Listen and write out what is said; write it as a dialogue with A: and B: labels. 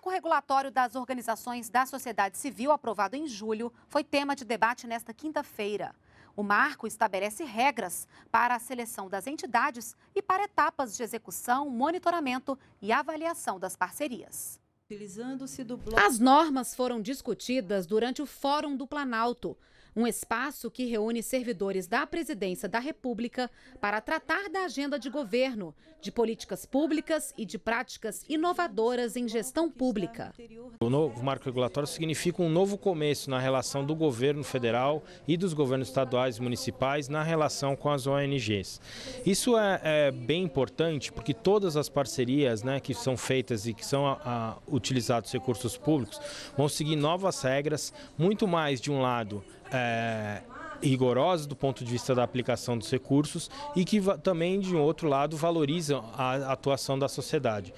A: marco regulatório das organizações da sociedade civil, aprovado em julho, foi tema de debate nesta quinta-feira. O marco estabelece regras para a seleção das entidades e para etapas de execução, monitoramento e avaliação das parcerias. As normas foram discutidas durante o Fórum do Planalto um espaço que reúne servidores da Presidência da República para tratar da agenda de governo, de políticas públicas e de práticas inovadoras em gestão pública.
B: O novo marco regulatório significa um novo começo na relação do governo federal e dos governos estaduais e municipais na relação com as ONGs. Isso é, é bem importante porque todas as parcerias né, que são feitas e que são a, a, utilizados recursos públicos vão seguir novas regras, muito mais de um lado é, eh, rigorosa do ponto de vista da aplicação dos recursos e que também, de um outro lado, valoriza a atuação da sociedade.